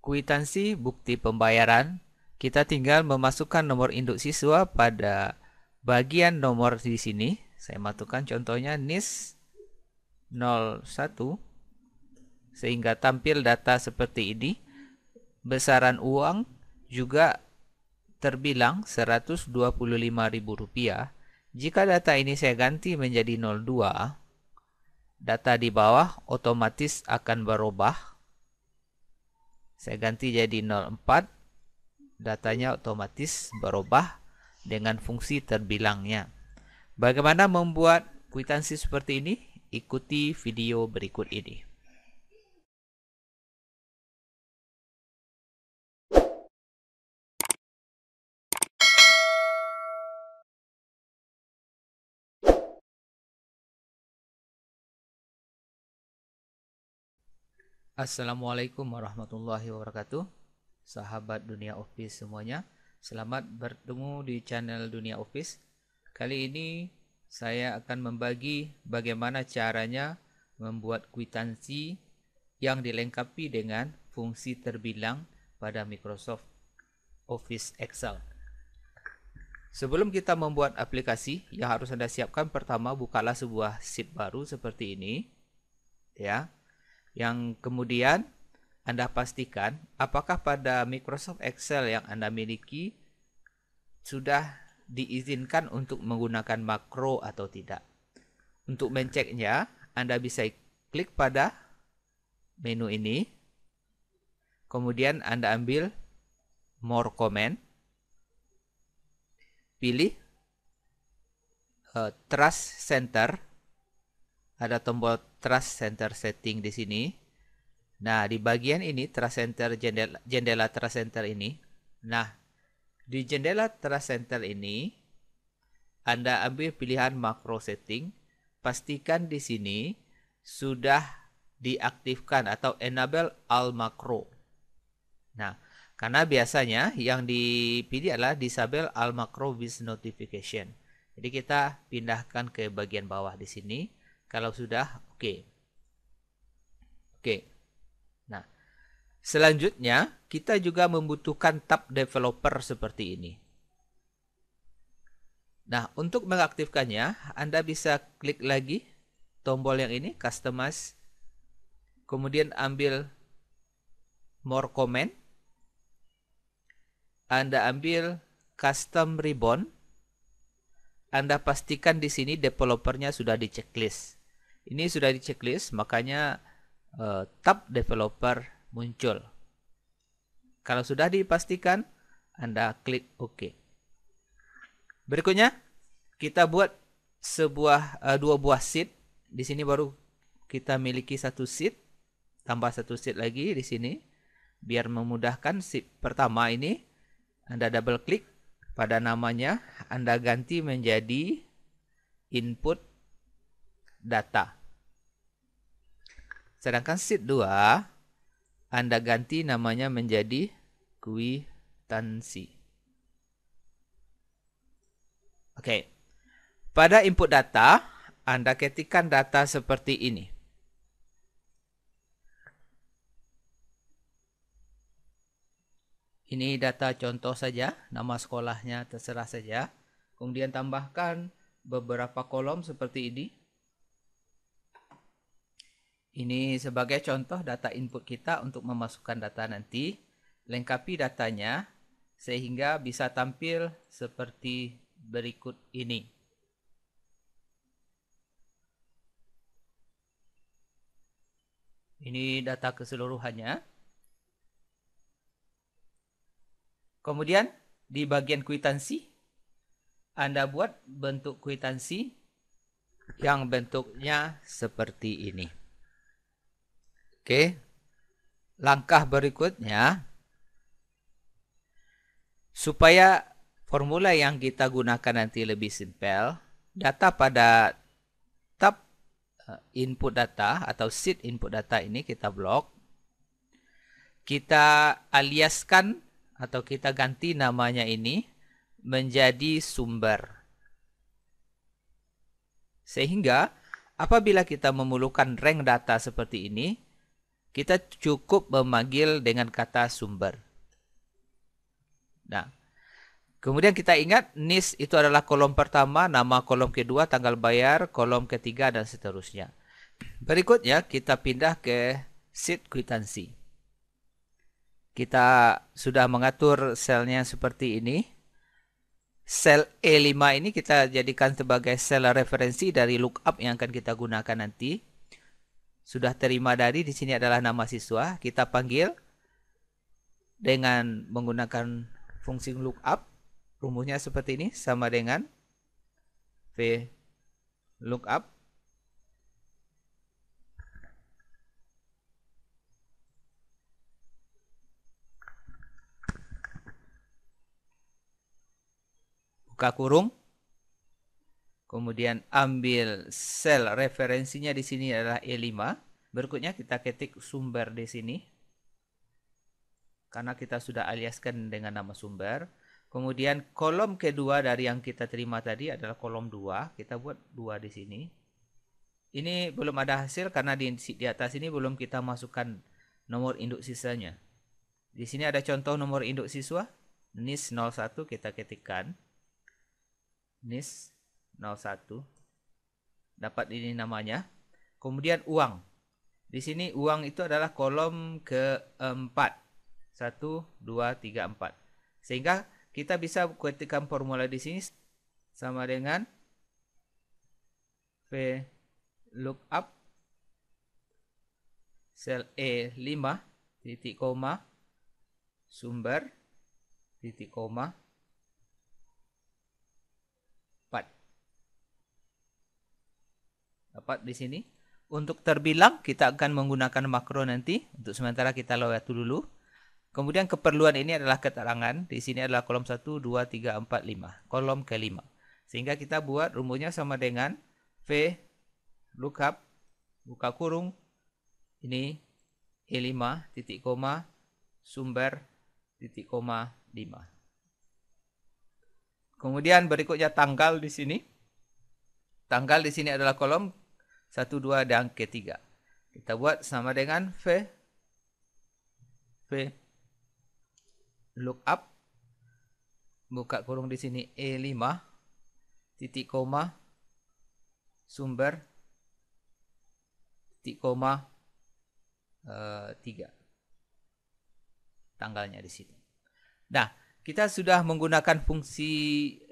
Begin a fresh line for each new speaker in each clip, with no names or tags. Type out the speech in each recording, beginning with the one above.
kuitansi bukti pembayaran, kita tinggal memasukkan nomor induk siswa pada bagian nomor di sini. Saya masukkan contohnya NIS 01 sehingga tampil data seperti ini. Besaran uang juga terbilang Rp125.000. Jika data ini saya ganti menjadi 02, data di bawah otomatis akan berubah saya ganti jadi 04. Datanya otomatis berubah dengan fungsi terbilangnya. Bagaimana membuat kwitansi seperti ini? Ikuti video berikut ini. Assalamualaikum warahmatullahi wabarakatuh Sahabat Dunia Office semuanya Selamat bertemu di channel Dunia Office Kali ini saya akan membagi bagaimana caranya membuat kwitansi yang dilengkapi dengan fungsi terbilang pada Microsoft Office Excel Sebelum kita membuat aplikasi yang harus Anda siapkan pertama bukalah sebuah sheet baru seperti ini ya yang kemudian Anda pastikan apakah pada Microsoft Excel yang Anda miliki sudah diizinkan untuk menggunakan makro atau tidak. Untuk menceknya, Anda bisa klik pada menu ini, kemudian Anda ambil More Comment, pilih uh, Trust Center, ada tombol Trust Center Setting di sini. Nah, di bagian ini Trust Center jendela, jendela Trust Center ini. Nah, di jendela Trust Center ini Anda ambil pilihan Macro Setting. Pastikan di sini sudah diaktifkan atau enable all macro. Nah, karena biasanya yang dipilih adalah disable all macro with notification. Jadi kita pindahkan ke bagian bawah di sini kalau sudah, oke. Okay. Oke. Okay. Nah, selanjutnya kita juga membutuhkan tab developer seperti ini. Nah, untuk mengaktifkannya, Anda bisa klik lagi tombol yang ini, customize. Kemudian ambil more comment. Anda ambil custom ribbon. Anda pastikan di sini developernya sudah di checklist. Ini sudah di checklist, makanya uh, tab developer muncul. Kalau sudah dipastikan, Anda klik OK. Berikutnya, kita buat sebuah uh, dua buah seat. Di sini baru kita miliki satu seat, tambah satu seat lagi di sini biar memudahkan seat pertama ini. Anda double klik pada namanya, Anda ganti menjadi input data. Sedangkan sheet 2 Anda ganti namanya menjadi Kuitansi. Oke. Pada input data, Anda ketikkan data seperti ini. Ini data contoh saja, nama sekolahnya terserah saja. Kemudian tambahkan beberapa kolom seperti ini. Ini sebagai contoh data input kita untuk memasukkan data nanti. Lengkapi datanya sehingga bisa tampil seperti berikut ini. Ini data keseluruhannya. Kemudian di bagian kuitansi, Anda buat bentuk kuitansi yang bentuknya seperti ini. Oke. Langkah berikutnya supaya formula yang kita gunakan nanti lebih simpel, data pada tab eh, input data atau sheet input data ini kita blok. Kita aliaskan atau kita ganti namanya ini menjadi sumber. Sehingga apabila kita memerlukan rank data seperti ini, kita cukup memanggil dengan kata sumber. Nah, kemudian kita ingat NIS itu adalah kolom pertama, nama kolom kedua, tanggal bayar, kolom ketiga, dan seterusnya. Berikutnya kita pindah ke sheet kwitansi. Kita sudah mengatur selnya seperti ini. Sel E5 ini kita jadikan sebagai sel referensi dari lookup yang akan kita gunakan nanti sudah terima dari di sini adalah nama siswa kita panggil dengan menggunakan fungsi lookup rumusnya seperti ini sama dengan v lookup buka kurung Kemudian ambil sel referensinya di sini adalah E5. Berikutnya kita ketik sumber di sini. Karena kita sudah aliaskan dengan nama sumber. Kemudian kolom kedua dari yang kita terima tadi adalah kolom 2. Kita buat 2 di sini. Ini belum ada hasil karena di, di atas ini belum kita masukkan nomor induk sisanya. Di sini ada contoh nomor induk siswa. NIS 01 kita ketikkan. NIS 01 dapat ini namanya kemudian uang di sini uang itu adalah kolom keempat 1 2 3 4 sehingga kita bisa ketikkan formula di sini sama dengan VLOOKUP lookup sel E5 titik koma sumber titik koma dapat di sini. Untuk terbilang kita akan menggunakan makro nanti. Untuk sementara kita lewat dulu. Kemudian keperluan ini adalah keterangan. Di sini adalah kolom 1, 2, 3, 4, 5. Kolom kelima. Sehingga kita buat rumusnya sama dengan V lookup buka kurung ini E5 titik koma sumber titik koma 5. Kemudian berikutnya tanggal di sini. Tanggal di sini adalah kolom 1, 2 dan ketiga. Kita buat sama dengan V. V. Look up. Buka kurung di sini E5. Titik koma. Sumber. Titik koma. Uh, eh, 3. Tanggalnya di sini. Nah, kita sudah menggunakan fungsi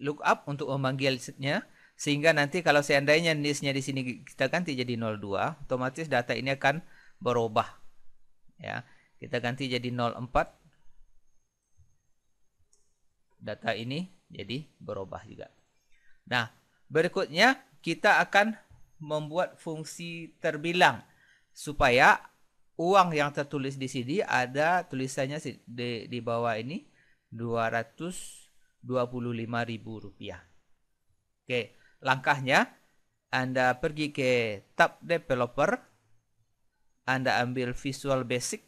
lookup untuk memanggil setnya. Sehingga nanti kalau seandainya nisnya di sini kita ganti jadi 02, otomatis data ini akan berubah. Ya, kita ganti jadi 04. Data ini jadi berubah juga. Nah, berikutnya kita akan membuat fungsi terbilang supaya uang yang tertulis di sini ada tulisannya di, di bawah ini 225.000 rupiah. Oke, Langkahnya, Anda pergi ke tab developer, Anda ambil Visual Basic.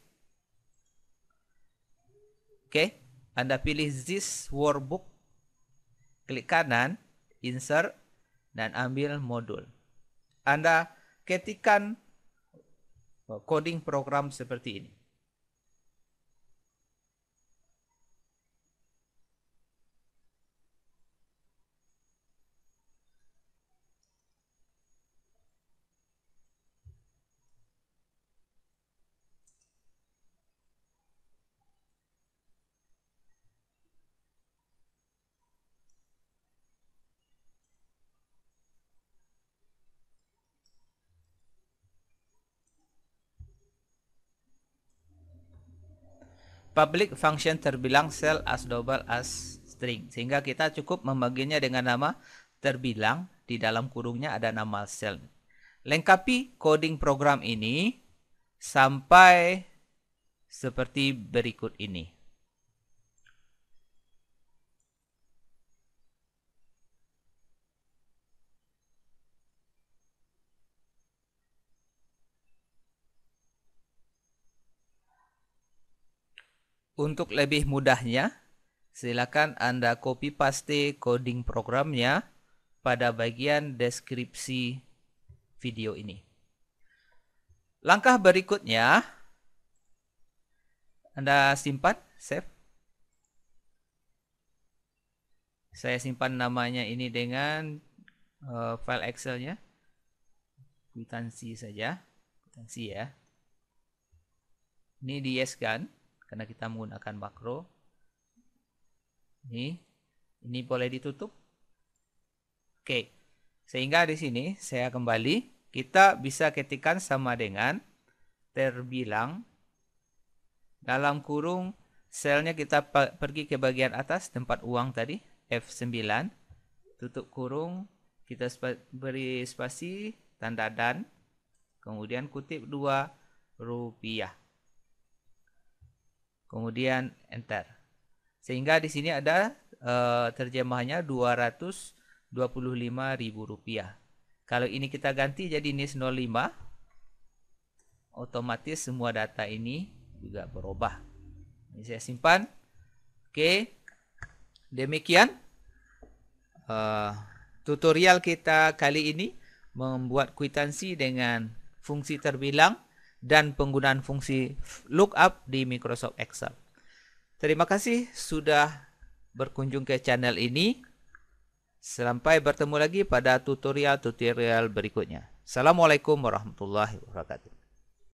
Oke, Anda pilih this workbook, klik kanan, insert, dan ambil modul. Anda ketikan coding program seperti ini. Public function terbilang cell as double as string. Sehingga kita cukup membaginya dengan nama terbilang. Di dalam kurungnya ada nama cell. Lengkapi coding program ini sampai seperti berikut ini. Untuk lebih mudahnya, silakan Anda copy paste coding programnya pada bagian deskripsi video ini. Langkah berikutnya, Anda simpan, save. Saya simpan namanya ini dengan uh, file Excel-nya. Kuitansi saja, Kuitansi ya. Ini di yes kan? karena kita menggunakan makro ini ini boleh ditutup oke sehingga di sini saya kembali kita bisa ketikan sama dengan terbilang dalam kurung selnya kita pergi ke bagian atas tempat uang tadi F9 tutup kurung kita beri spasi tanda dan kemudian kutip 2 rupiah kemudian enter. Sehingga di sini ada e, eh, terjemahannya ribu rupiah. Kalau ini kita ganti jadi NIS 05, otomatis semua data ini juga berubah. Ini saya simpan. Oke, demikian e, tutorial kita kali ini membuat kwitansi dengan fungsi terbilang dan penggunaan fungsi lookup di Microsoft Excel. Terima kasih sudah berkunjung ke channel ini. Sampai bertemu lagi pada tutorial-tutorial berikutnya. Assalamualaikum warahmatullahi wabarakatuh.